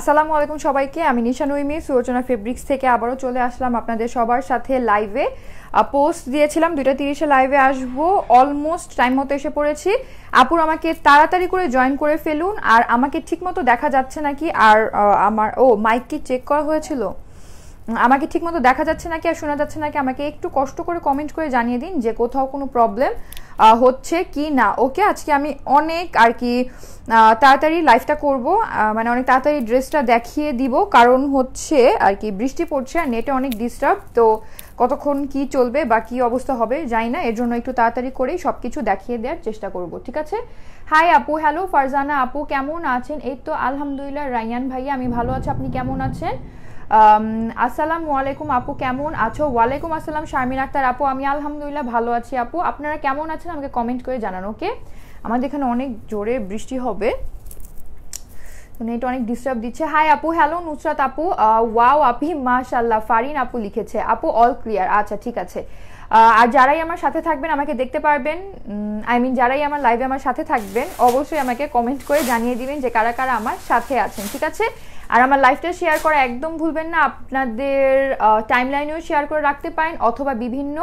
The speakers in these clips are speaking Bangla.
আসসালামু আলাইকুম সবাইকে আমি নিশা নইমি সুরচনা ফেব্রিক্স থেকে আবারও চলে আসলাম আপনাদের সবার সাথে লাইভে পোস্ট দিয়েছিলাম দুইটা তিরিশে লাইভে আসবো অলমোস্ট টাইম মতো এসে পড়েছি আপুর আমাকে তাড়াতাড়ি করে জয়েন করে ফেলুন আর আমাকে ঠিকমতো দেখা যাচ্ছে নাকি আর আমার ও মাইক কি চেক করা হয়েছিল আমাকে ঠিকমতো দেখা যাচ্ছে নাকি আর শোনা যাচ্ছে নাকি আমাকে একটু কষ্ট করে কমেন্ট করে জানিয়ে দিন যে কোথাও কোনো প্রবলেম হচ্ছে কি না ওকে আজকে আমি অনেক আর কি তাড়াতাড়ি লাইফটা করব মানে অনেক তাড়াতাড়ি ড্রেসটা দেখিয়ে দিব কারণ হচ্ছে আর কি বৃষ্টি পড়ছে আর নেটে অনেক ডিস্টার্ব তো কতক্ষণ কি চলবে বা কী অবস্থা হবে যাই না এর জন্য একটু তাড়াতাড়ি করেই সব কিছু দেখিয়ে দেওয়ার চেষ্টা করব ঠিক আছে হাই আপু হ্যালো ফারজানা আপু কেমন আছেন এই তো আলহামদুলিল্লাহ রায়ান ভাইয়া আমি ভালো আছি আপনি কেমন আছেন আসসালামু আলাইকুম আপু কেমন আছো ওয়ালাইকুম আসসালাম শারমিন আক্তার আপু আমি আলহামদুলিল্লাহ ভালো আছি আপু আপনারা কেমন আছেন আমাকে কমেন্ট করে জানান ওকে আমাদের এখানে অনেক জোরে বৃষ্টি হবে নেট মানে অনেক ডিস্টার্ব দিচ্ছে হাই আপু হ্যালো নুসরাত আপু ওয়াও আপি মাশাল্লাহ ফারিন আপু লিখেছে আপু অল ক্লিয়ার আচ্ছা ঠিক আছে আর যারাই আমার সাথে থাকবেন আমাকে দেখতে পারবেন আই মিন যারাই আমার লাইভে আমার সাথে থাকবেন অবশ্যই আমাকে কমেন্ট করে জানিয়ে দিবেন যে কারা কারা আমার সাথে আছেন ঠিক আছে আর আমার লাইফটা শেয়ার করা একদম ভুলবেন না আপনাদের টাইম লাইনেও শেয়ার করে রাখতে পারেন অথবা বিভিন্ন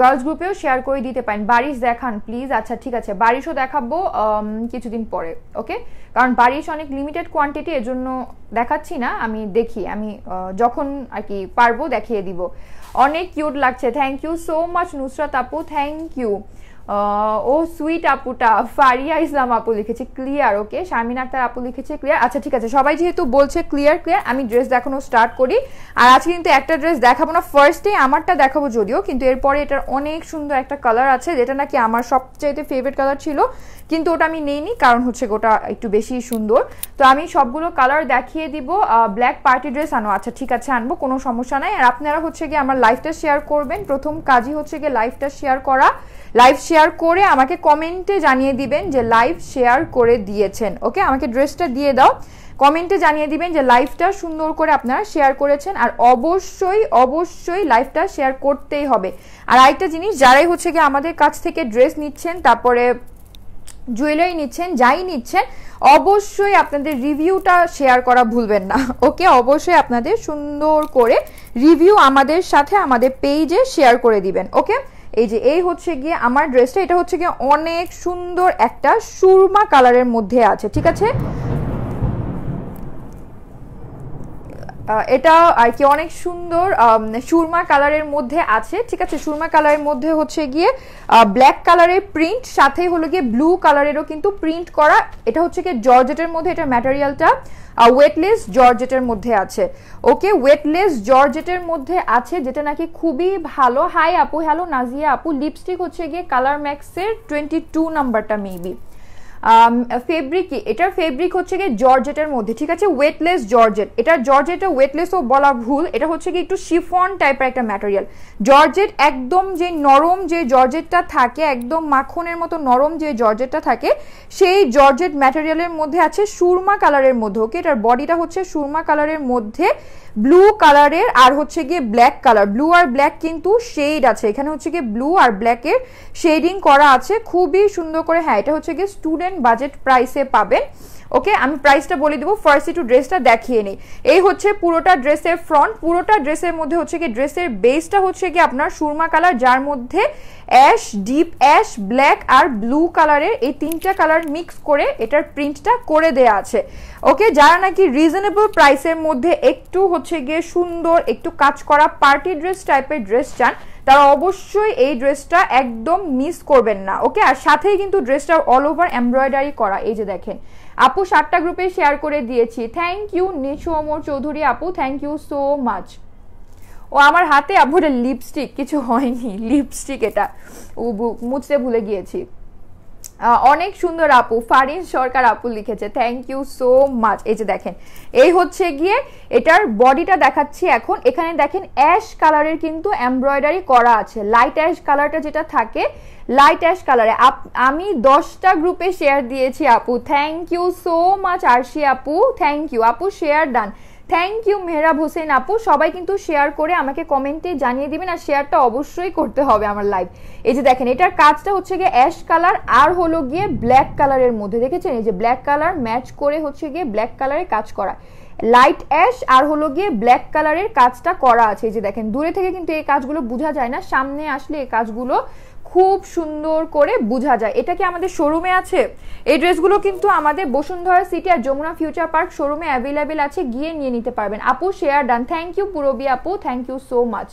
গার্লস গ্রুপেও শেয়ার করে দিতে পারেন বারিশ দেখান প্লিজ আচ্ছা ঠিক আছে বারিশও দেখাবো কিছুদিন পরে ওকে কারণ বারিশ অনেক লিমিটেড কোয়ান্টিটি এর জন্য দেখাচ্ছি না আমি দেখি আমি যখন আর কি পারবো দেখিয়ে দিব অনেক কিউট লাগছে thank you so much Nusrat আপু থ্যাংক ইউ ও সুইট আপুটা ফারিয়া ইসলাম আপু লিখেছে ক্লিয়ার ওকে শামিন আক্তার আপু লিখেছে ক্লিয়ার আচ্ছা ঠিক আছে সবাই যেহেতু বলছে ক্লিয়ার ক্লিয়ার আমি ড্রেস দেখানো স্টার্ট করি আর আজকে কিন্তু একটা ড্রেস দেখাবো না ফার্স্টে আমারটা দেখাবো যদিও কিন্তু এরপরে এটার অনেক সুন্দর একটা কালার আছে যেটা নাকি আমার সবচাইতে ফেভারিট কালার ছিল কিন্তু ওটা আমি নেইনি কারণ হচ্ছে গোটা একটু বেশি সুন্দর তো আমি সবগুলো কালার দেখিয়ে দিব ব্ল্যাক পার্টি ড্রেস আনো আচ্ছা ঠিক আছে আনবো কোনো সমস্যা নাই আর আপনারা হচ্ছে গিয়ে আমার লাইফটা শেয়ার করবেন প্রথম কাজই হচ্ছে গিয়ে লাইফটা শেয়ার করা লাইভ শেয়ার করে আমাকে কমেন্টে জানিয়ে দিবেন যে লাইভ শেয়ার করে দিয়েছেন ওকে আমাকে ড্রেসটা দিয়ে দাও কমেন্টে জানিয়ে দিবেন যে লাইভটা সুন্দর করে আপনারা শেয়ার করেছেন আর অবশ্যই অবশ্যই লাইভটা শেয়ার করতেই হবে আর আরেকটা জিনিস যারাই হচ্ছে গিয়ে আমাদের কাছ থেকে ড্রেস নিচ্ছেন তারপরে জুয়েলারি নিচ্ছেন যাই নিচ্ছেন অবশ্যই আপনাদের রিভিউটা শেয়ার করা ভুলবেন না ওকে অবশ্যই আপনাদের সুন্দর করে রিভিউ আমাদের সাথে আমাদের পেজে শেয়ার করে দিবেন ওকে এই যে এই হচ্ছে গিয়ে আমার ড্রেসটা এটা হচ্ছে গিয়ে অনেক সুন্দর একটা সুরমা কালারের মধ্যে আছে ঠিক আছে এটা আর কি অনেক সুন্দর সুরমা কালারের মধ্যে আছে ঠিক আছে সুরমা কালারের মধ্যে হচ্ছে গিয়ে ব্ল্যাক কালারের প্রিন্ট সাথে হলো গিয়ে ব্লু কালারেরও কিন্তু প্রিন্ট করা এটা হচ্ছে গিয়ে জর্জেটের মধ্যে এটা ম্যাটেরিয়ালটা ওয়েটলেস জর্জেটের মধ্যে আছে ওকে ওয়েটলেস জর্জেটের মধ্যে আছে যেটা নাকি খুবই ভালো হাই আপু হ্যালো নাজিয়া আপু লিপস্টিক হচ্ছে গিয়ে কালার ম্যাক্সের টোয়েন্টি টু নাম্বারটা মেবি ফেব্রিক কি এটার ফেব্রিক হচ্ছে কি জর্জেটের মধ্যে ঠিক আছে ওয়েটলেস জর্জেট এটা জর্জেটা ওয়েটলেসও বলা ভুল এটা হচ্ছে কি একটু শিফন টাইপের একটা ম্যাটেরিয়াল জর্জেট একদম যে নরম যে জর্জেটটা থাকে একদম মাখনের মতো নরম যে জর্জেটটা থাকে সেই জর্জেট ম্যাটেরিয়ালের মধ্যে আছে সুরমা কালারের মধ্যে ওকে এটার বডিটা হচ্ছে সুরমা কালারের মধ্যে ব্লু কালারের আর হচ্ছে গিয়ে ব্ল্যাক কালার ব্লু আর ব্ল্যাক কিন্তু শেড আছে এখানে হচ্ছে গিয়ে ব্লু আর ব্ল্যাকের শেডিং করা আছে খুবই সুন্দর করে হ্যাঁ এটা হচ্ছে গিয়ে স্টুডেন্ট বাজেট প্রাইসে পাবেন ওকে আমি প্রাইসটা বলে দেবো ফার্স্ট টু ড্রেসটা দেখিয়ে নিই এই হচ্ছে পুরোটা ড্রেসের ফ্রন্ট পুরোটা ড্রেসের মধ্যে হচ্ছে কি ড্রেসের বেসটা হচ্ছে কি আপনার সুরমা কালার যার মধ্যে অ্যাশ ডিপ অ্যাশ ব্ল্যাক আর ব্লু কালারের এই তিনটা কালার মিক্স করে এটার প্রিন্টটা করে দেয়া আছে ওকে যারা নাকি রিজনেবল প্রাইসের মধ্যে একটু হচ্ছে গিয়ে সুন্দর একটু কাজ করা পার্টি ড্রেস টাইপের ড্রেস চান তারা অবশ্যই এই ড্রেসটা একদম মিস করবেন না ওকে আর সাথেই কিন্তু ড্রেসটা অল ওভার এমব্রয়ডারি করা এই যে দেখেন আপু সাতটা গ্রুপে শেয়ার করে দিয়েছি থ্যাংক ইউ নিশু অমর চৌধুরী আপু থ্যাংক ইউ সো মাচ ও আমার হাতে আপুটা লিপস্টিক কিছু হয়নি লিপস্টিক এটা ও মুছতে ভুলে গিয়েছি অনেক সুন্দর আপু ফারিন সরকার আপু লিখেছে থ্যাংক ইউ সো মাচ এই যে দেখেন এই হচ্ছে গিয়ে এটার বডিটা দেখাচ্ছি এখন এখানে দেখেন অ্যাশ কালারের কিন্তু এমব্রয়ডারি করা আছে লাইট অ্যাশ কালারটা যেটা থাকে লাইট অ্যাশ কালারে আমি দশটা গ্রুপে শেয়ার দিয়েছি আপু thank you so much Arshi আপু থ্যাংক ইউ আপু share done thank you Mehrab Hossain আপু সবাই কিন্তু শেয়ার করে আমাকে কমেন্টে জানিয়ে দিবেন আর শেয়ারটা অবশ্যই করতে হবে আমার লাইভ এই যে দেখেন এটার কাজটা হচ্ছে গিয়ে অ্যাশ কালার আর হলো গিয়ে ব্ল্যাক কালারের মধ্যে দেখেছেন এই যে ব্ল্যাক কালার ম্যাচ করে হচ্ছে গিয়ে ব্ল্যাক কালারে কাজ করা লাইট অ্যাশ আর হলো গিয়ে ব্ল্যাক কালারের কাজটা করা আছে এই যে দেখেন দূরে থেকে কিন্তু এই কাজগুলো বোঝা যায় না সামনে আসলে এই কাজগুলো খুব সুন্দর করে বোঝা যায় এটা কি আমাদের শোরুমে আছে এই ড্রেসগুলো কিন্তু আমাদের বসুন্ধরা সিটি আর যমুনা ফিউচার পার্ক শোরুমে অ্যাভেলেবেল আছে গিয়ে নিয়ে নিতে পারবেন আপু share done thank you Purbi আপু থ্যাংক ইউ সো মাচ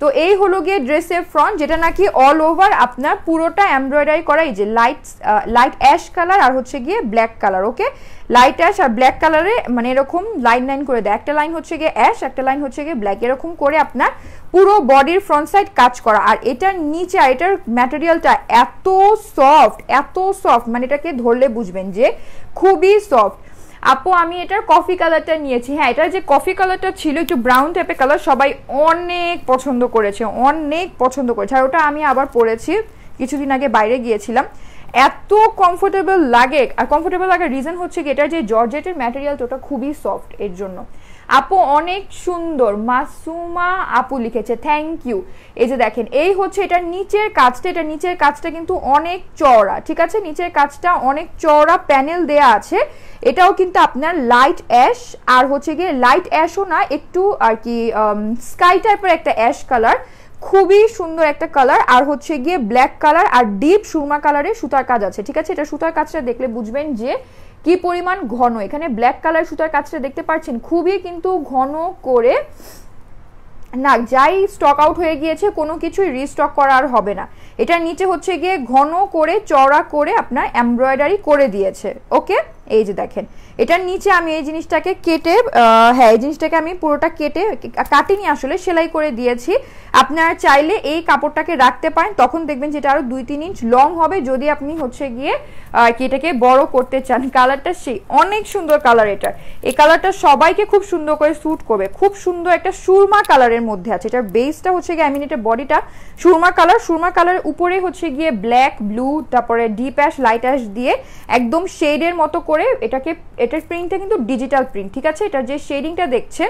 তো এই হলো গিয়ে ড্রেসের ফ্রন্ট যেটা নাকি অল ওভার আপনার পুরোটা এমব্রয়ডারি করা এই যে লাইট লাইট অ্যাশ কালার আর হচ্ছে গিয়ে black colour okay light ash আর ব্ল্যাক কালারে মানে এরকম লাইন লাইন করে দেয় একটা লাইন হচ্ছে গিয়ে অ্যাশ একটা লাইন হচ্ছে গিয়ে ব্ল্যাক এরকম করে আপনার পুরো বডির ফ্রন্ট সাইড কাজ করা আর এটার নিচে আর এটার ম্যাটেরিয়ালটা এত সফট এত সফট মানে এটাকে ধরলে বুঝবেন যে খুবই সফট আপু আমি এটার কফি কালারটা নিয়েছি হ্যাঁ এটার যে কফি কালারটা ছিল একটু ব্রাউন টাইপের কালার সবাই অনেক পছন্দ করেছে অনেক পছন্দ করেছে আর ওটা আমি আবার পরেছি কিছুদিন আগে বাইরে গিয়েছিলাম এত কমফোর্টেবল লাগে আর কমফোর্টেবল লাগার রিজন হচ্ছে কি এটার যে জর্জেটের ম্যাটেরিয়াল তো ওটা খুবই সফট এর জন্য আপু অনেক সুন্দর মাসুমা আপু লিখেছে থ্যাংক ইউ এই যে দেখেন এই হচ্ছে এটা নিচের কাজটা এটা নিচের কাজটা কিন্তু অনেক চওড়া ঠিক আছে নিচের কাজটা অনেক চওড়া প্যানেল দেয়া আছে এটাও কিন্তু আপনার লাইট অ্যাশ আর হচ্ছে গিয়ে লাইট অ্যাশও না একটু আর কি স্কাই টাইপের একটা অ্যাশ কালার খুবই সুন্দর একটা কালার আর হচ্ছে গিয়ে ব্ল্যাক কালার আর ডিপ সুরমা কালারে সুতার কাজ আছে ঠিক আছে এটা সুতার কাজটা দেখলে বুঝবেন যে কি পরিমাণ ঘন এখানে ব্ল্যাক কালার সুতার কাজটা দেখতে পাচ্ছেন খুবই কিন্তু ঘন করে না যাই স্টক আউট হয়ে গিয়েছে কোনো কিছুই রিস্টক করা আর হবে না এটা নিচে হচ্ছে গিয়ে ঘন করে চড়া করে আপনার এমব্রয়ডারি করে দিয়েছে ওকে এই যে দেখেন এটার নিচে আমি এই জিনিসটাকে কেটে হ্যাঁ এই জিনিসটাকে আমি পুরোটা কেটে কাটিনি আসলে সেলাই করে দিয়েছি আপনারা চাইলে এই কাপড়টাকে রাখতে পারেন তখন দেখবেন যেটা আরও দুই তিন ইঞ্চ লং হবে যদি আপনি হচ্ছে গিয়ে এটাকে বড় করতে চান কালারটা সেই অনেক সুন্দর কালার এটা এই কালারটা সবাইকে খুব সুন্দর করে স্যুট করবে খুব সুন্দর একটা সুরমা কালারের মধ্যে আছে এটার বেসটা হচ্ছে গিয়ে আমিনেটের বডিটা সুরমা কালার সুরমা কালারের উপরে হচ্ছে গিয়ে ব্ল্যাক ব্লু তারপরে ডিপ অ্যাশ লাইট অ্যাশ দিয়ে একদম শেডের মতো করে এটাকে এটার প্রিন্টটা কিন্তু ডিজিটাল প্রিন্ট ঠিক আছে এটার যে শেডিংটা দেখছেন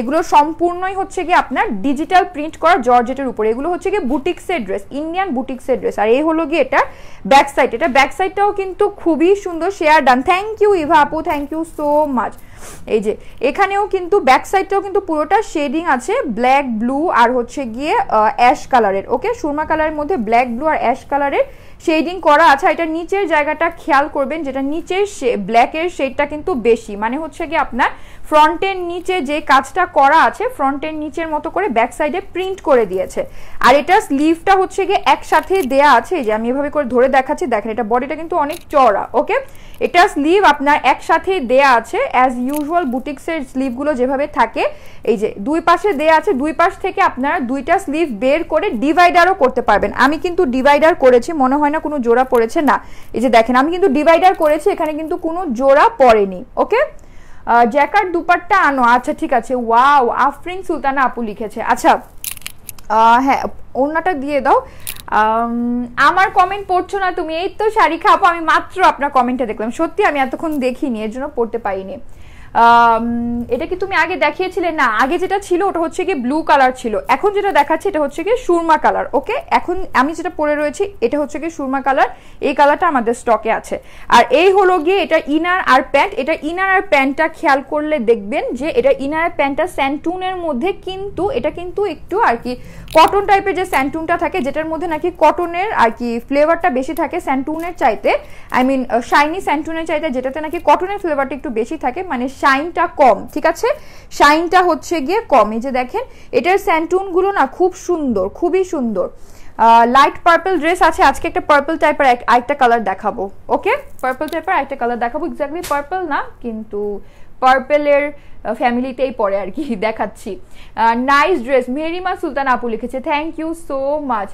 এগুলো সম্পূর্ণই হচ্ছে কি আপনার ডিজিটাল প্রিন্ট করা জর্জেটের উপরে এগুলো হচ্ছে কি বুটিক্সের ড্রেস ইন্ডিয়ান বুটিক্সের ড্রেস আর এই হলো গিয়ে এটা ব্যাক সাইড এটা ব্যাক সাইডটাও কিন্তু খুবই সুন্দর share done thank you Eva আপু থ্যাংক ইউ সো মাচ এই যে এখানেও কিন্তু ব্যাক সাইডটাও কিন্তু পুরোটা শেডিং আছে ব্ল্যাক ব্লু আর হচ্ছে গিয়ে অ্যাশ কালারের ওকে সুরমা কালারের মধ্যে ব্ল্যাক ব্লু আর অ্যাশ কালারের শেডিং করা আচ্ছা এটা নিচের জায়গাটা খেয়াল করবেন যেটা নিচের ব্ল্যাকের শেডটা কিন্তু বেশি মানে হচ্ছে কি আপনার ফ্রন্টের নিচে যে কাজটা করা আছে ফ্রন্টের নিচের মতো করে ব্যাক সাইডে প্রিন্ট করে দিয়েছে আর এটা স্লিভটা হচ্ছে গিয়ে একসাথে দেয়া আছে যে আমি এভাবে করে ধরে দেখাচ্ছি দেখেন এটা বডিটা কিন্তু অনেক চড়া ওকে এটা স্লিভ আপনার একসাথে দেয়া আছে অ্যাজ ইউজুয়াল বুটিক্সের স্লিভগুলো যেভাবে থাকে এই যে দুই পাশে দেয়া আছে দুই পাশ থেকে আপনারা দুইটা স্লিভ বের করে ডিভাইডারও করতে পারবেন আমি কিন্তু ডিভাইডার করেছি মনে হয় না কোনো জোড়া পড়েছে না এই যে দেখেন আমি কিন্তু ডিভাইডার করেছি এখানে কিন্তু কোনো জোড়া পড়েনি ওকে জ্যাকার দুপাট্টা আনো আচ্ছা ঠিক আছে ওয়াও আফরিন সুলতানা আপু লিখেছে আচ্ছা হ্যাঁ অন্যটা দিয়ে দাও আমার কমেন্ট পড়ছো না তুমি এই তো শাড়ি খাবো আমি মাত্র আপনার কমেন্টটা দেখলাম সত্যি আমি এতক্ষণ দেখিনি এর জন্য পড়তে পারিনি এটা কি তুমি আগে দেখিয়েছিলে না আগে যেটা ছিল ওটা হচ্ছে কি ব্লু কালার ছিল এখন যেটা দেখাচ্ছি এটা হচ্ছে কি সুরমা কালার ওকে এখন আমি যেটা পরে রয়েছি এটা হচ্ছে কি সুরমা কালার এই কালারটা আমাদের স্টকে আছে আর এই হলো গিয়ে এটা ইনার আর প্যান্ট এটা ইনার আর প্যান্টটা খেয়াল করলে দেখবেন যে এটা ইনার প্যান্টটা স্যান্টুনের মধ্যে কিন্তু এটা কিন্তু একটু আর কি কটন টাইপের যে স্যান্টুনটা থাকে যেটার মধ্যে নাকি কটনের আর কি ফ্লেভারটা বেশি থাকে স্যান্টুনের চাইতে আই মিন শাইনি স্যান্টুনের চাইতে যেটাতে নাকি কটনের ফ্লেভারটা একটু বেশি থাকে মানে শাইনটা কম ঠিক আছে শাইনটা হচ্ছে গিয়ে কম এই যে দেখেন এটার স্যান্টুনগুলো না খুব সুন্দর খুবই সুন্দর লাইট পার্পল ড্রেস আছে আজকে একটা পার্পল টাইপের আরেকটা কালার দেখাবো ওকে পার্পল টাইপের আরেকটা কালার দেখাবো এক্স্যাক্টলি পার্পল না কিন্তু পার্পেলের ফ্যামিলিতেই পড়ে আর কি দেখাচ্ছি নাইস ড্রেস মেহরিমা সুলতান আপু লিখেছে thank you so much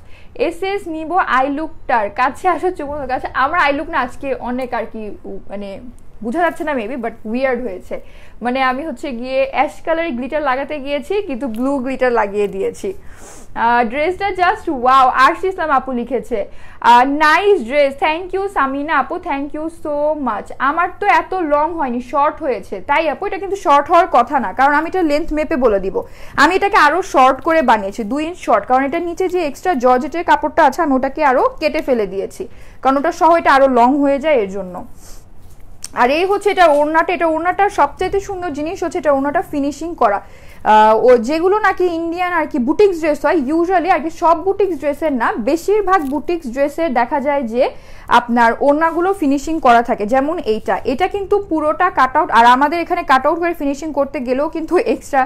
S S নিব আই লুকটার কাছে আসার চুমুর কাছে আমার আই লুক না আজকে অনেক আর কি মানে বোঝা যাচ্ছে না মেবি বাট উইয়ার্ড হয়েছে মানে আমি হচ্ছে গিয়ে অ্যাশ কালারের গ্লিটার লাগাতে গিয়েছি কিন্তু ব্লু গ্লিটার লাগিয়ে দিয়েছি ড্রেসটা জাস্ট ওয়াও আর্শ ইসলাম আপু লিখেছে nice dress thank you Samina আপু থ্যাংক ইউ সো মাচ আমার তো এত লং হয়নি শর্ট হয়েছে তাই আপু এটা কিন্তু শর্ট হওয়ার কথা না কারণ আমি এটা লেন্থ মেপে বলে দিব আমি এটাকে আরও শর্ট করে বানিয়েছি দুই ইঞ্চ শর্ট কারণ এটা নিচে যে এক্সট্রা জর্জেটের কাপড়টা আছে আমি ওটাকে আরও কেটে ফেলে দিয়েছি কারণ ওটা সহ এটা আরও লং হয়ে যায় এর জন্য আর এই হচ্ছে এটা ওড়নাটা এটা ওড়নাটা সবচেয়ে সুন্দর জিনিস হচ্ছে এটা ওড়নাটা ফিনিশিং করা ও যেগুলো নাকি ইন্ডিয়ান আর কি বুটিক্স ড্রেস হয় ইউজুয়ালি আর কি সব বুটিক্স ড্রেসের না বেশিরভাগ বুটিক্স ড্রেসের দেখা যায় যে আপনার ওড়নাগুলো ফিনিশিং করা থাকে যেমন এইটা এটা কিন্তু পুরোটা কাট আউট আর আমাদের এখানে কাট আউট করে ফিনিশিং করতে গেলেও কিন্তু এক্সট্রা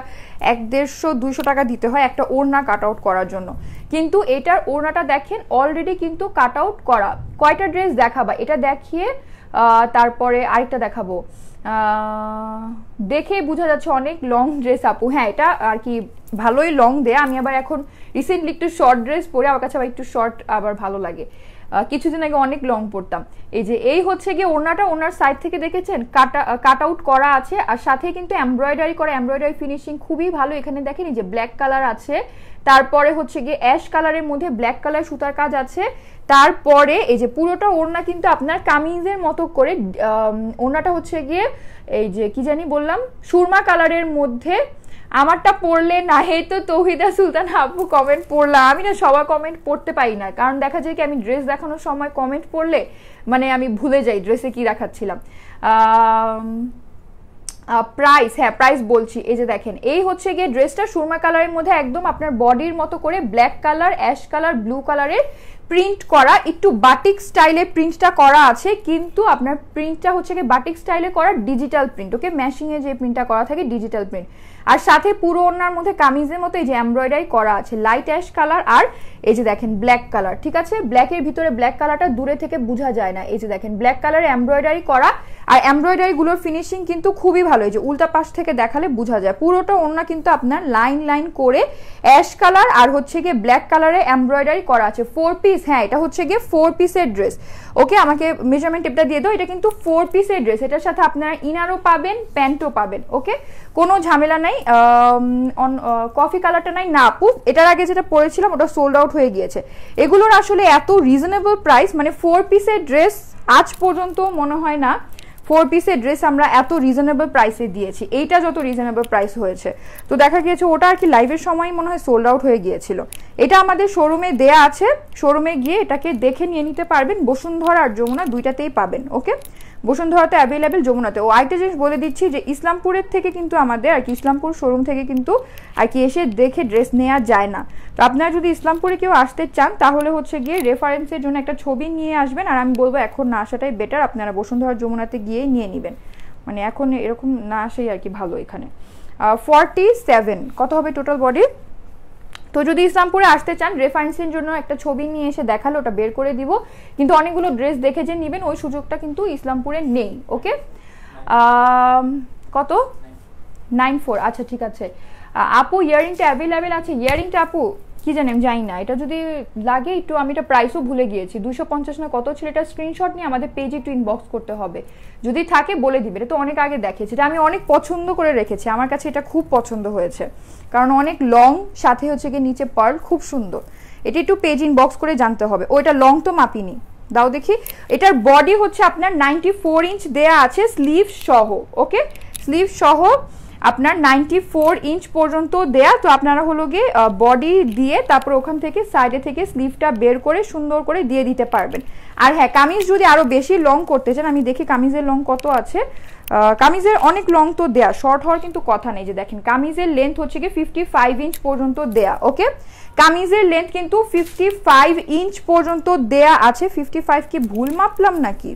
এক দেড়শো দুইশো টাকা দিতে হয় একটা ওড়না কাট আউট করার জন্য কিন্তু এটার ওড়নাটা দেখেন অলরেডি কিন্তু কাট আউট করা কয়টা ড্রেস দেখাবা এটা দেখিয়ে তারপরে আরেকটা দেখাবো দেখে বোঝা যাচ্ছে অনেক লং ড্রেস আপু হ্যাঁ এটা আর কি ভালোই লং দেয়া আমি আবার এখন রিসেন্টলি একটু শর্ট ড্রেস পরে আমার কাছে আবার একটু শর্ট আবার ভালো লাগে কিছুদিন আগে অনেক লং পরতাম এই যে এই হচ্ছে গিয়ে ওড়নাটা ওনার সাইড থেকে দেখেছেন কাটা কাট আউট করা আছে আর সাথে কিন্তু এমব্রয়ডারি করা এমব্রয়ডারি ফিনিশিং খুবই ভালো এখানে দেখেন যে ব্ল্যাক কালার আছে তারপরে হচ্ছে গিয়ে অ্যাশ কালারের মধ্যে ব্ল্যাক কালার সুতার কাজ আছে তারপরে এই যে পুরোটা ওড়না কিন্তু আপনার কামিজের মতো করে ওড়নাটা হচ্ছে গিয়ে এই যে কি জানি বললাম সুরমা কালারের মধ্যে আমারটা পড়লে না হে তো তৌহিদা সুলতান আপু কমেন্ট পড়লাম আমি না সবার কমেন্ট পড়তে পারি না কারণ দেখা যায় কি আমি ড্রেস দেখানোর সময় কমেন্ট পড়লে মানে আমি ভুলে যাই ড্রেসে কি দেখাচ্ছিলাম প্রাইস হ্যাঁ প্রাইস বলছি এই যে দেখেন এই হচ্ছে গিয়ে ড্রেসটা সুরমা কালারের মধ্যে একদম আপনার বডির মতো করে black colour ash colour blue কালারের প্রিন্ট করা একটু বাটিক স্টাইলে প্রিন্টটা করা আছে কিন্তু আপনার প্রিন্টটা হচ্ছে গিয়ে বাটিক স্টাইলে করা ডিজিটাল প্রিন্ট ওকে ম্যাশিংয়ে যে প্রিন্টটা করা থাকে ডিজিটাল প্রিন্ট আর সাথে পুরো ওনার মধ্যে কামিজের মতো এই যে এমব্রয়ডারি করা আছে লাইট অ্যাশ কালার আর এই যে দেখেন ব্ল্যাক কালার ঠিক আছে ব্ল্যাকের ভিতরে ব্ল্যাক কালারটা দূরে থেকে বোঝা যায় না এই যে দেখেন ব্ল্যাক কালার এমব্রয়ডারি করা আর এমব্রয়ডারিগুলোর ফিনিশিং কিন্তু খুবই ভালো এই যে উল্টা পাশ থেকে দেখালে বোঝা যায় পুরোটা ওনা কিন্তু আপনার লাইন লাইন করে অ্যাশ কালার আর হচ্ছে গিয়ে ব্ল্যাক কালারে এমব্রয়ডারি করা আছে ফোর পিস হ্যাঁ এটা হচ্ছে গিয়ে ফোর পিসের ড্রেস ওকে আমাকে মেজারমেন্ট টিপটা দিয়ে দাও এটা কিন্তু ফোর পিসের ড্রেস এটার সাথে আপনারা ইনারও পাবেন প্যান্টও পাবেন ওকে কোনো ঝামেলা নাই নাই কফি কালারটা নাই না আপু এটার আগে যেটা পরেছিলাম ওটা সোল্ড আউট হয়ে গিয়েছে এগুলোর আসলে এত রিজনেবল প্রাইস মানে ফোর পিসের ড্রেস আজ পর্যন্ত মনে হয় না ফোর পিসের ড্রেস আমরা এত রিজনেবল প্রাইসে দিয়েছি এইটা যত রিজনেবল প্রাইস হয়েছে তো দেখা গিয়েছে ওটা আর কি লাইভের সময় মনে হয় সোল্ড আউট হয়ে গিয়েছিল এটা আমাদের শোরুমে দেয়া আছে শোরুমে গিয়ে এটাকে দেখে নিয়ে নিতে পারবেন বসুন্ধরা আর যমুনা দুইটাতেই পাবেন ওকে বসুন্ধরাতে অ্যাভেলেবেল যমুনাতে ও আরেকটা জিনিস বলে দিচ্ছি যে ইসলামপুরের থেকে কিন্তু আমাদের আর কি ইসলামপুর শোরুম থেকে কিন্তু আর কি এসে দেখে ড্রেস নেওয়া যায় না তো আপনারা যদি ইসলামপুরে কেউ আসতে চান তাহলে হচ্ছে গিয়ে রেফারেন্সের জন্য একটা ছবি নিয়ে আসবেন আর আমি বলবো এখন না আসাটাই বেটার আপনারা বসুন্ধরা যমুনাতে গিয়ে নিয়ে নেবেন মানে এখন এরকম না আসেই আর কি ভালো এখানে ফর্টি সেভেন কত হবে টোটাল বডি তো যদি ইসলামপুরে আসতে চান রেফারেন্সের জন্য একটা ছবি নিয়ে এসে দেখালো ওটা বের করে দিব কিন্তু অনেকগুলো ড্রেস দেখে যে নেবেন ওই সুযোগটা কিন্তু ইসলামপুরে নেই ওকে কত নাইন ফোর আচ্ছা ঠিক আছে আপু ইয়ারিংটা অ্যাভেলেবেল আছে ইয়ারিংটা আপু কি জানি আমি জানি না এটা যদি লাগে একটু আমি এটা প্রাইসও ভুলে গিয়েছি দুশো পঞ্চাশ না কত ছিল এটা স্ক্রিনশট নিয়ে আমাদের পেজে একটু ইনবক্স করতে হবে যদি থাকে বলে দিবে এটা তো অনেক আগে দেখেছি এটা আমি অনেক পছন্দ করে রেখেছি আমার কাছে এটা খুব পছন্দ হয়েছে কারণ অনেক লং সাথে হচ্ছে কি নিচে পার্ল খুব সুন্দর এটা একটু পেজ ইনবক্স করে জানতে হবে ওইটা লং তো মাপিনি দাও দেখি এটার বডি হচ্ছে আপনার নাইনটি ফোর ইঞ্চ দেয়া আছে স্লিভ সহ ওকে স্লিভ সহ আপনার নাইনটি ফোর ইঞ্চ পর্যন্ত দেয়া তো আপনারা হলো গিয়ে বডি দিয়ে তারপর ওখান থেকে সাইডে থেকে স্লিভটা বের করে সুন্দর করে দিয়ে দিতে পারবেন আর হ্যাঁ কামিজ যদি আরও বেশি লং করতে চান আমি দেখি কামিজের লং কত আছে কামিজের অনেক লং তো দেয়া শর্ট হওয়ার কিন্তু কথা নেই যে দেখেন কামিজের লেন্থ হচ্ছে গিয়ে ফিফটি ফাইভ ইঞ্চ পর্যন্ত দেয়া ওকে কামিজের লেন্থ কিন্তু ফিফটি ফাইভ ইঞ্চ পর্যন্ত দেয়া আছে ফিফটি ফাইভ কি ভুল মাপলাম নাকি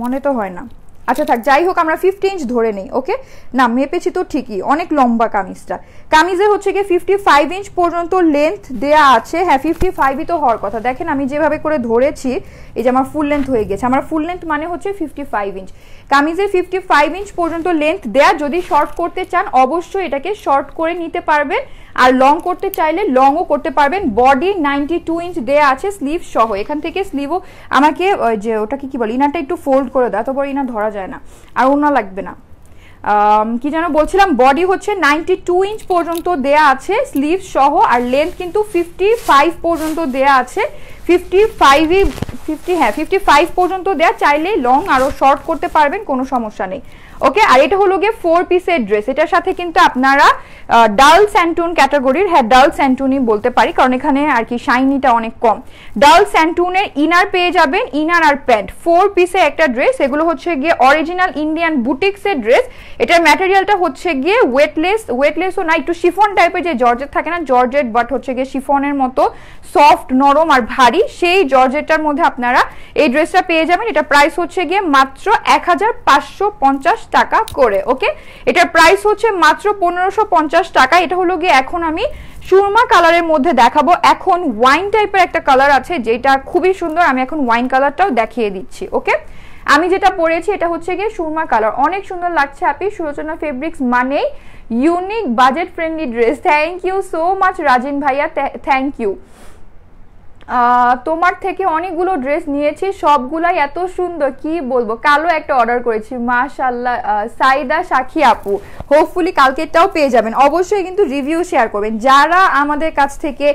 মনে তো হয় না আচ্ছা থাক যাই হোক আমরা ফিফটি ইঞ্চ ধরে নেই ওকে না মেপেছি তো ঠিকই অনেক লম্বা কামিজটা কামিজে হচ্ছে গিয়ে ফিফটি ফাইভ ইঞ্চ পর্যন্ত লেন্থ দেয়া আছে হ্যাঁ ফিফটি ফাইভই তো হওয়ার কথা দেখেন আমি যেভাবে করে ধরেছি এই যে আমার ফুল লেন্থ হয়ে গেছে আমার ফুল লেন্থ মানে হচ্ছে ফিফটি ফাইভ ইঞ্চ কামিজের ফিফটি ফাইভ ইঞ্চ পর্যন্ত লেন্থ দেয়া যদি শর্ট করতে চান অবশ্যই এটাকে শর্ট করে নিতে পারবেন আর লং করতে চাইলে লংও করতে পারবেন বডি নাইনটি টু ইঞ্চ দেয়া আছে স্লিভ সহ এখান থেকে স্লিভও আমাকে যে ওটাকে কি বলে ইনারটা একটু ফোল্ড করে দেয় তারপর ইনার ধরা যায় না আর ওনা লাগবে না কি যেন বলছিলাম বডি হচ্ছে নাইনটি টু ইঞ্চ পর্যন্ত দেয়া আছে স্লিভ সহ আর লেন্থ কিন্তু ফিফটি ফাইভ পর্যন্ত দেয়া আছে ফিফটি ফাইভই ফিফটি হ্যাঁ ফিফটি ফাইভ পর্যন্ত দেয়া চাইলে লং আরও শর্ট করতে পারবেন কোনো সমস্যা নেই ওকে আর এটা হলো গিয়ে ফোর পিসের ড্রেস এটার সাথে কিন্তু আপনারা ডাল স্যান্টুন ক্যাটাগরির হ্যাঁ ডাল স্যান্টুনই বলতে পারি কারণ এখানে আর কি শাইনিটা অনেক কম ডাল স্যান্টুনের ইনার পেয়ে যাবেন ইনার আর প্যান্ট ফোর পিসে একটা ড্রেস এগুলো হচ্ছে গিয়ে অরিজিনাল ইন্ডিয়ান বুটিক্সের ড্রেস এটার ম্যাটেরিয়ালটা হচ্ছে গিয়ে ওয়েটলেস ওয়েটলেসও না একটু শিফন টাইপের যে জর্জেট থাকে না জর্জেট বাট হচ্ছে গিয়ে শিফনের মতো সফট নরম আর ভারী সেই জর্জেটটার মধ্যে আপনারা এই ড্রেসটা পেয়ে যাবেন এটা প্রাইস হচ্ছে গিয়ে মাত্র এক হাজার পাঁচশো পঞ্চাশ টাকা করে ওকে এটার প্রাইস হচ্ছে মাত্র পনেরোশো টাকা এটা হলো গিয়ে এখন আমি সুরমা কালারের মধ্যে দেখাবো এখন ওয়াইন টাইপের একটা কালার আছে যেটা খুবই সুন্দর আমি এখন ওয়াইন কালারটাও দেখিয়ে দিচ্ছি ওকে আমি যেটা পরেছি এটা হচ্ছে গিয়ে সুরমা কালার অনেক সুন্দর লাগছে আপনি সুরচনা ফেব্রিক্স মানেই unique budget friendly dress thank you so much Rajin ভাইয়া থ্যাংক ইউ তোমার থেকে অনেকগুলো ড্রেস নিয়েছি সবগুলাই এত সুন্দর কি বলবো কালো একটা অর্ডার করেছি মাশাল্লাহ সাইদা সাক্ষী আপু হোপফুলি কালকেরটাও পেয়ে যাবেন অবশ্যই কিন্তু রিভিউ শেয়ার করবেন যারা আমাদের কাছ থেকে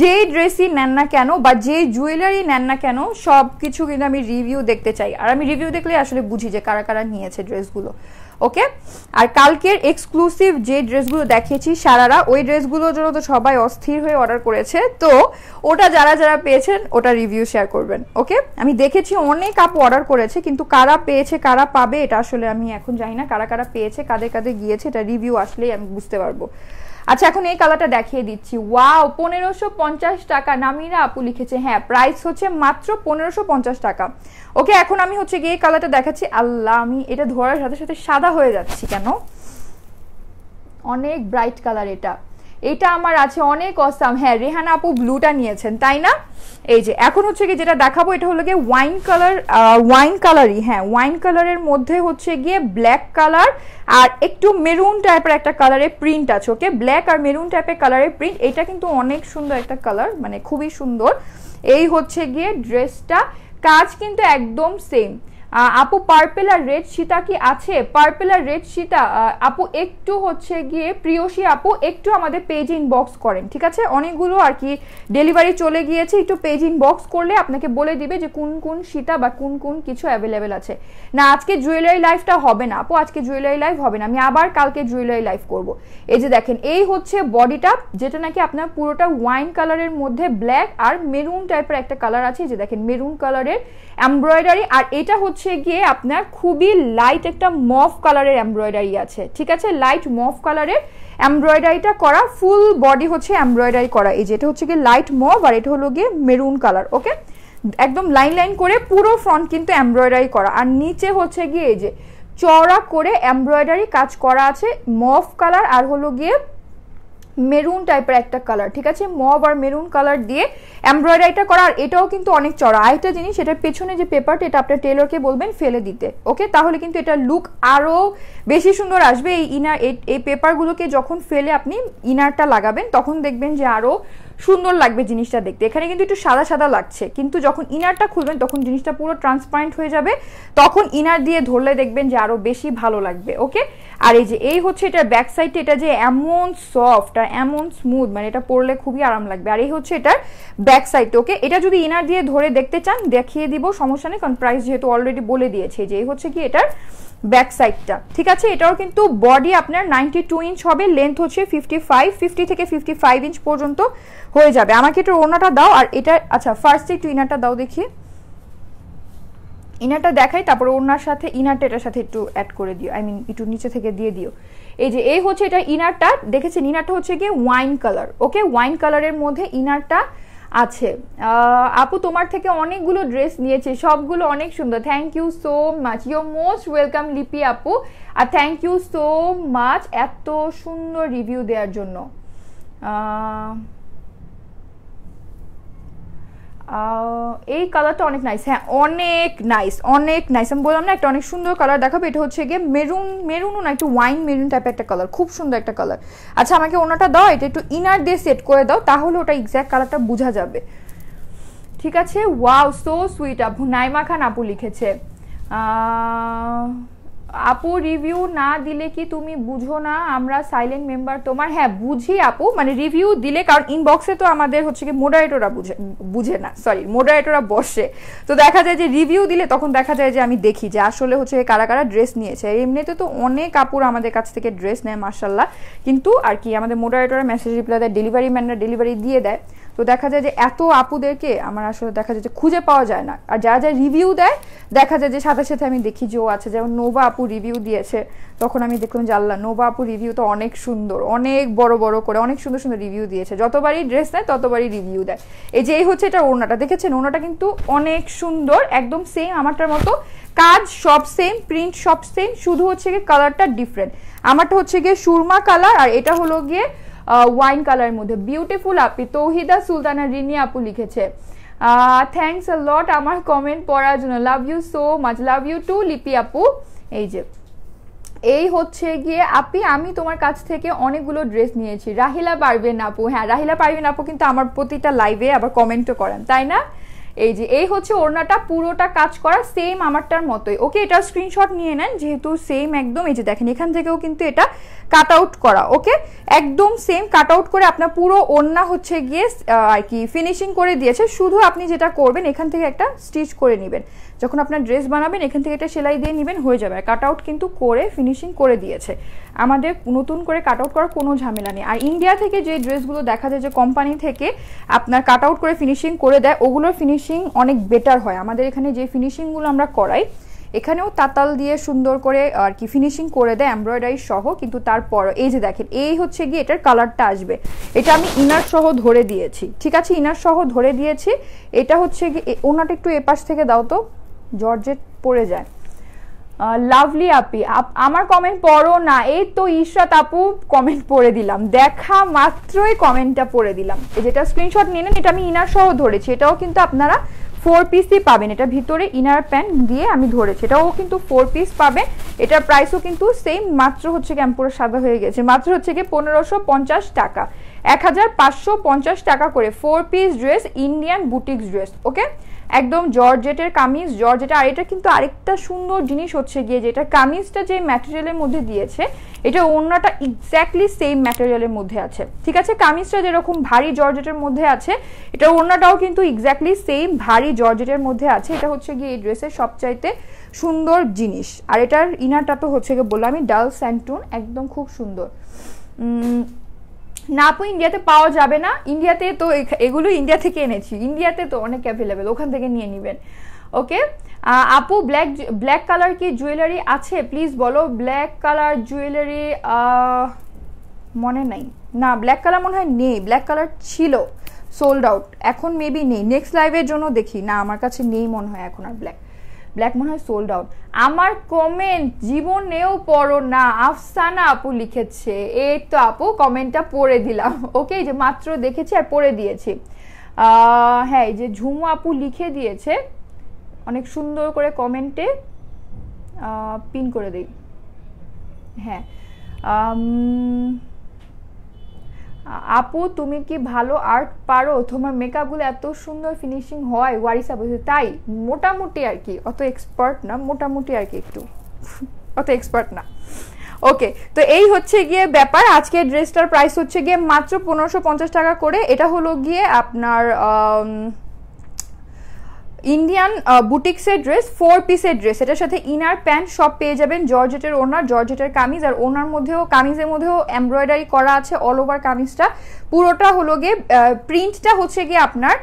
যেই ড্রেসই নেন না কেন বা যে জুয়েলারি নেন না কেন সব কিছু কিন্তু আমি রিভিউ দেখতে চাই আর আমি রিভিউ দেখলে আসলে বুঝি যে কারা কারা নিয়েছে ড্রেসগুলো ওকে আর কালকের এক্সক্লুসিভ যে ড্রেসগুলো দেখিয়েছি সারারা ওই ড্রেসগুলোর জন্য তো সবাই অস্থির হয়ে অর্ডার করেছে তো ওটা যারা যারা পেয়েছেন ওটা রিভিউ শেয়ার করবেন ওকে আমি দেখেছি অনেক আপ অর্ডার করেছে কিন্তু কারা পেয়েছে কারা পাবে এটা আসলে আমি এখন জানি না কারা কারা পেয়েছে কাদের কাদের গিয়েছে এটা রিভিউ আসলেই আমি বুঝতে পারবো আচ্ছা এখন এই কালারটা দেখিয়ে দিচ্ছি ওয়াও পনেরোশো পঞ্চাশ টাকা নামিরা আপু লিখেছে হ্যাঁ প্রাইস হচ্ছে মাত্র পনেরোশো পঞ্চাশ টাকা ওকে এখন আমি হচ্ছে গিয়ে এই কালারটা দেখাচ্ছি আল্লাহ আমি এটা ধরার সাথে সাথে সাদা হয়ে যাচ্ছি কেন অনেক ব্রাইট কালার এটা এটা আমার আছে অনেক অসাম হ্যাঁ রেহানা আপু ব্লুটা নিয়েছেন তাই না এই যে এখন হচ্ছে গিয়ে যেটা দেখাবো এটা হলো গিয়ে ওয়াইন কালার ওয়াইন কালারই হ্যাঁ ওয়াইন কালারের মধ্যে হচ্ছে গিয়ে ব্ল্যাক কালার আর একটু মেরুন টাইপের একটা কালারের প্রিন্ট আছে ওকে ব্ল্যাক আর মেরুন টাইপের কালারের প্রিন্ট এটা কিন্তু অনেক সুন্দর একটা কালার মানে খুবই সুন্দর এই হচ্ছে গিয়ে ড্রেসটা কাজ কিন্তু একদম সেম আপু পার্পেল আর রেড সীতা কি আছে পার্পেল আর রেড সীতা আপু একটু হচ্ছে গিয়ে প্রিয়সী আপু একটু আমাদের পেজ ইনবক্স করেন ঠিক আছে অনেকগুলো আর কি ডেলিভারি চলে গিয়েছে একটু পেজ ইনবক্স করলে আপনাকে বলে দিবে যে কোন কোন সীতা বা কোন কোন কিছু অ্যাভেলেবেল আছে না আজকে জুয়েলারি লাইফটা হবে না আপু আজকে জুয়েলারি লাইফ হবে না আমি আবার কালকে জুয়েলারি লাইফ করব এই যে দেখেন এই হচ্ছে বডিটা যেটা নাকি আপনার পুরোটা ওয়াইন কালারের মধ্যে ব্ল্যাক আর মেরুন টাইপের একটা কালার আছে যে দেখেন মেরুন কালারের এমব্রয়ডারি আর এটা হচ্ছে হচ্ছে গিয়ে আপনার খুবই লাইট একটা মফ কালারের এমব্রয়ডারি আছে ঠিক আছে লাইট মফ কালারের এমব্রয়ডারিটা করা ফুল বডি হচ্ছে এমব্রয়ডারি করা এই যে এটা হচ্ছে গিয়ে লাইট মফ আর এটা হলো গিয়ে মেরুন কালার ওকে একদম লাইন লাইন করে পুরো ফ্রন্ট কিন্তু এমব্রয়ডারি করা আর নিচে হচ্ছে গিয়ে এই যে চড়া করে এমব্রয়ডারি কাজ করা আছে মফ কালার আর হলো গিয়ে মেরুন টাইপের একটা কালার ঠিক আছে মব আর মেরুন কালার দিয়ে এমব্রয়ডারিটা করা আর এটাও কিন্তু অনেক চড়া আরেকটা জিনিস এটার পেছনে যে পেপারটা এটা আপনার টেলরকে বলবেন ফেলে দিতে ওকে তাহলে কিন্তু এটা লুক আরও বেশি সুন্দর আসবে এই ইনার এই পেপারগুলোকে যখন ফেলে আপনি ইনারটা লাগাবেন তখন দেখবেন যে আরও সুন্দর লাগবে জিনিসটা দেখতে এখানে কিন্তু একটু সাদা সাদা লাগছে কিন্তু যখন ইনারটা খুলবেন তখন জিনিসটা পুরো ট্রান্সপারেন্ট হয়ে যাবে তখন ইনার দিয়ে ধরলে দেখবেন যে আরও বেশি ভালো লাগবে ওকে আর এই যে এই হচ্ছে এটার ব্যাক সাইডটা এটা যে এমন সফট আর এমন স্মুথ মানে এটা পরলে খুবই আরাম লাগবে আর এই হচ্ছে এটার ব্যাক সাইড ওকে এটা যদি ইনার দিয়ে ধরে দেখতে চান দেখিয়ে দিব সমস্যা নেই কারণ প্রাইস যেহেতু অলরেডি বলে দিয়েছে যে এই হচ্ছে কি এটার ব্যাক সাইডটা ঠিক আছে এটাও কিন্তু বডি আপনার নাইনটি টু ইঞ্চ হবে লেন্থ হচ্ছে ফিফটি ফাইভ ফিফটি থেকে ফিফটি ফাইভ ইঞ্চ পর্যন্ত হয়ে যাবে আমাকে এটার ওনাটা দাও আর এটা আচ্ছা ফার্স্টে একটু ইনারটা দাও দেখি ইনারটা দেখাই তারপর ওনার সাথে ইনারটা এটার সাথে একটু অ্যাড করে দিও আই মিন একটু নিচে থেকে দিয়ে দিও এই যে এই হচ্ছে এটা ইনারটা দেখেছেন ইনারটা হচ্ছে গিয়ে ওয়াইন কালার ওকে ওয়াইন কালারের মধ্যে ইনারটা আছে আপু তোমার থেকে অনেকগুলো ড্রেস নিয়েছি সবগুলো অনেক সুন্দর thank you so much your most welcome Lipi আপু আর থ্যাংক ইউ সো মাচ এত সুন্দর রিভিউ দেওয়ার জন্য এই কালারটা অনেক নাইস হ্যাঁ অনেক নাইস অনেক নাইস আমি বললাম না একটা অনেক সুন্দর কালার দেখাবো এটা হচ্ছে গিয়ে মেরুন মেরুনও না একটু ওয়াইন মেরুন টাইপের একটা কালার খুব সুন্দর একটা কালার আচ্ছা আমাকে ওনাটা দাও এটা একটু ইনার দিয়ে সেট করে দাও তাহলে ওটা এক্স্যাক্ট কালারটা বোঝা যাবে ঠিক আছে ওয়াও সো সুইট আপু নাইমা খান আপু লিখেছে আপু রিভিউ না দিলে কি তুমি বুঝো না আমরা সাইলেন্ট মেম্বার তোমার হ্যাঁ বুঝি আপু মানে রিভিউ দিলে কারণ ইনবক্সে তো আমাদের হচ্ছে কি মোডারেটররা বুঝে বুঝে না সরি মোডারেটররা বসে তো দেখা যায় যে রিভিউ দিলে তখন দেখা যায় যে আমি দেখি যে আসলে হচ্ছে কারা কারা ড্রেস নিয়েছে এমনিতে তো অনেক আপুর আমাদের কাছ থেকে ড্রেস নেয় মার্শাল্লাহ কিন্তু আর কি আমাদের মোডারেটররা মেসেজ রিপ্লাই দেয় ডেলিভারি ম্যানরা ডেলিভারি দিয়ে দেয় তো দেখা যায় যে এত আপুদেরকে আমার আসলে দেখা যায় যে খুঁজে পাওয়া যায় না আর যারা যারা রিভিউ দেয় দেখা যায় যে সাথে সাথে আমি দেখি যে ও আছে যেমন নোবা আপু রিভিউ দিয়েছে তখন আমি দেখলাম যে আল্লাহ নোবা আপু রিভিউ তো অনেক সুন্দর অনেক বড় বড় করে অনেক সুন্দর সুন্দর রিভিউ দিয়েছে যতবারই ড্রেস নেয় ততবারই রিভিউ দেয় এই যে এই হচ্ছে এটা ওড়নাটা দেখেছেন ওনাটা কিন্তু অনেক সুন্দর একদম সেম আমারটার মতো কাজ সব সেম প্রিন্ট সব সেম শুধু হচ্ছে গিয়ে কালারটা ডিফারেন্ট আমারটা হচ্ছে গিয়ে সুরমা কালার আর এটা হলো গিয়ে ওয়াইন কালারের মধ্যে বিউটিফুল আপি তৌহিদা সুলতানা রিনি আপু লিখেছে থ্যাংকস আ লট আমার কমেন্ট পড়ার জন্য love you so much love you too Lipi আপু এই যে এই হচ্ছে গিয়ে আপি আমি তোমার কাছ থেকে অনেকগুলো ড্রেস নিয়েছি রাহিলা পারবেন আপু হ্যাঁ রাহিলা পারবেন আপু কিন্তু আমার প্রতিটা লাইভে আবার কমেন্টও করেন তাই না এই যে এই হচ্ছে ওড়নাটা পুরোটা কাজ করা সেম আমারটার মতোই ওকে এটা স্ক্রিনশট নিয়ে নেন যেহেতু সেম একদম এই যে দেখেন এখান থেকেও কিন্তু এটা কাট আউট করা ওকে একদম সেম কাট আউট করে আপনার পুরো ওড়না হচ্ছে গিয়ে আর কি ফিনিশিং করে দিয়েছে শুধু আপনি যেটা করবেন এখান থেকে একটা স্টিচ করে নেবেন যখন আপনার ড্রেস বানাবেন এখান থেকে এটা সেলাই দিয়ে নেবেন হয়ে যাবে কাট আউট কিন্তু করে ফিনিশিং করে দিয়েছে আমাদের নতুন করে কাট আউট করার কোনো ঝামেলা নেই আর ইন্ডিয়া থেকে যে ড্রেসগুলো দেখা যায় যে কোম্পানি থেকে আপনার কাট আউট করে ফিনিশিং করে দেয় ওগুলোর ফিনিশিং অনেক বেটার হয় আমাদের এখানে যে ফিনিশিংগুলো আমরা করাই এখানেও তাতাল দিয়ে সুন্দর করে আর কি ফিনিশিং করে দেয় এমব্রয়ডারি সহ কিন্তু তারপর এই যে দেখেন এই হচ্ছে গিয়ে এটার কালারটা আসবে এটা আমি ইনার সহ ধরে দিয়েছি ঠিক আছে ইনার সহ ধরে দিয়েছি এটা হচ্ছে গিয়ে ওনাটা একটু এপাশ থেকে দাও তো জর্জেট পড়ে যায় লাভলি আপি আমার কমেন্ট পড়ো না এই তো ঈশাত আপু কমেন্ট পড়ে দিলাম দেখা মাত্রই কমেন্টটা পড়ে দিলাম যেটা স্ক্রিনশট নিয়ে নেন এটা আমি ইনার সহ ধরেছি এটাও কিন্তু আপনারা ফোর পিসই পাবেন এটা ভিতরে ইনার প্যান্ট দিয়ে আমি ধরেছি এটাও কিন্তু ফোর পিস পাবে এটার প্রাইসও কিন্তু সেম মাত্র হচ্ছে কি আমি পুরো সাদা হয়ে গেছে মাত্র হচ্ছে কি পনেরোশো পঞ্চাশ টাকা এক হাজার পাঁচশো পঞ্চাশ টাকা করে four piece dress Indian boutiques dress okay একদম জর্জেটের কামিজ জর্জেটা আর এটা কিন্তু আরেকটা সুন্দর জিনিস হচ্ছে গিয়ে যেটা কামিজটা যে ম্যাটেরিয়ালের মধ্যে দিয়েছে এটা ওড়নাটা এক্স্যাক্টলি সেম ম্যাটেরিয়ালের মধ্যে আছে ঠিক আছে কামিজটা যেরকম ভারী জর্জেটের মধ্যে আছে এটা ওড়নাটাও কিন্তু এক্স্যাক্টলি সেম ভারী জর্জেটের মধ্যে আছে এটা হচ্ছে গিয়ে এই ড্রেসের সবচাইতে সুন্দর জিনিস আর এটার ইনারটা তো হচ্ছে গিয়ে বললাম আমি ডাল স্যান্টুন একদম খুব সুন্দর না আপু ইন্ডিয়াতে পাওয়া যাবে না ইন্ডিয়াতে তো এগুলো ইন্ডিয়া থেকে এনেছি ইন্ডিয়াতে তো অনেক অ্যাভেলেবেল ওখান থেকে নিয়ে নেবেন ওকে আপু ব্ল্যাক ব্ল্যাক কালার কি জুয়েলারি আছে প্লিজ বলো ব্ল্যাক কালার জুয়েলারি মনে নাই না ব্ল্যাক কালার মনে হয় নেই ব্ল্যাক কালার ছিল সোল্ড আউট এখন মেবি নেই নেক্সট লাইভের জন্য দেখি না আমার কাছে নেই মনে হয় এখন আর ব্ল্যাক ব্ল্যাক মনে হয় সোল্ড আউট আমার কমেন্ট জীবনেও পড়ো না আফসানা আপু লিখেছে এই তো আপু কমেন্টটা পড়ে দিলাম ওকে যে মাত্র দেখেছি আর পড়ে দিয়েছি হ্যাঁ এই যে ঝুমু আপু লিখে দিয়েছে অনেক সুন্দর করে কমেন্টে পিন করে দিই হ্যাঁ আপু তুমি কি ভালো আর্ট পারো তোমার মেকআপগুলো এত সুন্দর ফিনিশিং হয় ওয়ারিসা বলছে তাই মোটামুটি আর কি অত এক্সপার্ট না মোটামুটি আর কি একটু অত এক্সপার্ট না ওকে তো এই হচ্ছে গিয়ে ব্যাপার আজকে ড্রেসটার প্রাইস হচ্ছে গিয়ে মাত্র পনেরোশো টাকা করে এটা হলো গিয়ে আপনার ইন্ডিয়ান বুটিক্সের ড্রেস ফোর পিসের ড্রেস এটার সাথে ইনার প্যান্ট সব পেয়ে যাবেন জর্জেটের ওনার জর্জেটের কামিজ আর ওনার মধ্যেও কামিজের মধ্যেও এমব্রয়ডারি করা আছে অল ওভার কামিজটা পুরোটা হলো গিয়ে প্রিন্টটা হচ্ছে গিয়ে আপনার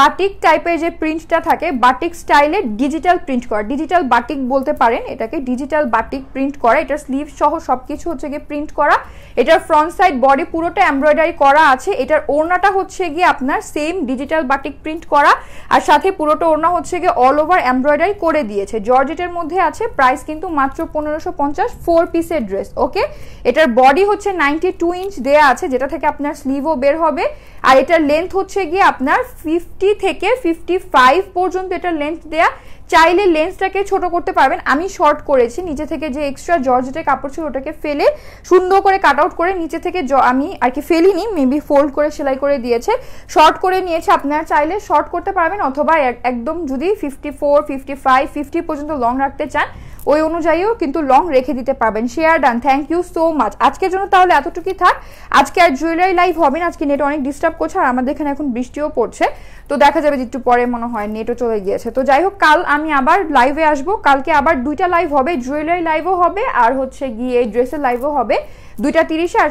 বাটিক টাইপের যে প্রিন্টটা থাকে বাটিক স্টাইলে ডিজিটাল প্রিন্ট করা ডিজিটাল বাটিক বলতে পারেন এটাকে ডিজিটাল বাটিক প্রিন্ট করা এটার স্লিভ সহ সব কিছু হচ্ছে গিয়ে প্রিন্ট করা এটার ফ্রন্ট সাইড বডি পুরোটা এমব্রয়ডারি করা আছে এটার ওড়নাটা হচ্ছে গিয়ে আপনার সেম ডিজিটাল বাটিক প্রিন্ট করা আর সাথে পুরোটা ওড়না হচ্ছে গিয়ে অল ওভার এমব্রয়ডারি করে দিয়েছে জর্জেটের মধ্যে আছে প্রাইস কিন্তু মাত্র পনেরোশো পঞ্চাশ ফোর পিসের ড্রেস ওকে এটার বডি হচ্ছে নাইনটি টু ইঞ্চ দেয়া আছে যেটা থেকে আপনার স্লিভ ভিভো বের হবে আর এটার লেন্থ হচ্ছে গিয়ে আপনার ফিফটি থেকে ফিফটি ফাইভ পর্যন্ত এটার লেন্থ দেয়া চাইলে লেন্সটাকে ছোট করতে পারবেন আমি শর্ট করেছি নিচে থেকে যে এক্সট্রা জর্জেটের কাপড় ছিল ওটাকে ফেলে সুন্দর করে কাট আউট করে নিচে থেকে আমি আর কি ফেলিনি মেবি ফোল্ড করে সেলাই করে দিয়েছে শর্ট করে নিয়েছে আপনারা চাইলে শর্ট করতে পারবেন অথবা একদম যদি fifty four fifty five fifty পর্যন্ত লং রাখতে চান ওই অনুযায়ীও কিন্তু লং রেখে দিতে পারবেন share done thank you so much আজকের জন্য তাহলে এতটুকুই থাক আজকে আর জুয়েলারি লাইভ হবে না আজকে নেট অনেক ডিস্টার্ব করছে আর আমাদের এখানে এখন বৃষ্টিও পড়ছে তো দেখা যাবে যে একটু পরে মনে হয় নেটও চলে গিয়েছে তো যাই হোক কাল আমি আবার লাইভে আসব কালকে আবার দুইটা লাইভ হবে জুয়েলারি লাইভও হবে আর হচ্ছে গিয়ে ড্রেসের লাইভও হবে দুইটা তিরিশে আর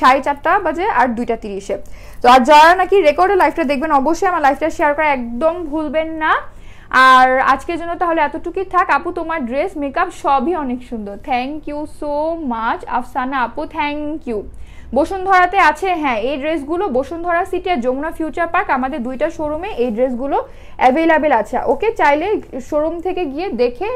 সাড়ে চারটা বাজে আর দুইটা তিরিশে তো আর যারা নাকি রেকর্ডে লাইভটা দেখবেন অবশ্যই আমার লাইভটা শেয়ার করা একদম ভুলবেন না আর আজকের জন্য তাহলে এতটুকুই থাক আপু তোমার ড্রেস মেকআপ সবই অনেক সুন্দর thank you so much Afsana আপু থ্যাংক ইউ বসুন্ধরাতে আছে হ্যাঁ এই ড্রেসগুলো বসুন্ধরা সিটি আর যমুনা ফিউচার পার্ক আমাদের দুইটা শোরুমে এই ড্রেসগুলো অ্যাভেলেবেল আছে ওকে চাইলে শোরুম থেকে গিয়ে দেখে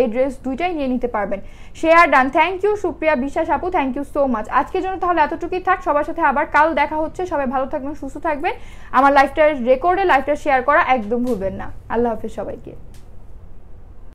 এই ড্রেস দুইটাই নিয়ে নিতে পারবেন share done thank you Supriya Biswas আপু থ্যাংক ইউ সো মাচ আজকের জন্য তাহলে এতটুকুই থাক সবার সাথে আবার কাল দেখা হচ্ছে সবাই ভালো থাকবেন সুস্থ থাকবেন আমার লাইফটা রেকর্ডে লাইফটা শেয়ার করা একদম ভুলবেন না আল্লাহ হাফিজ সবাইকে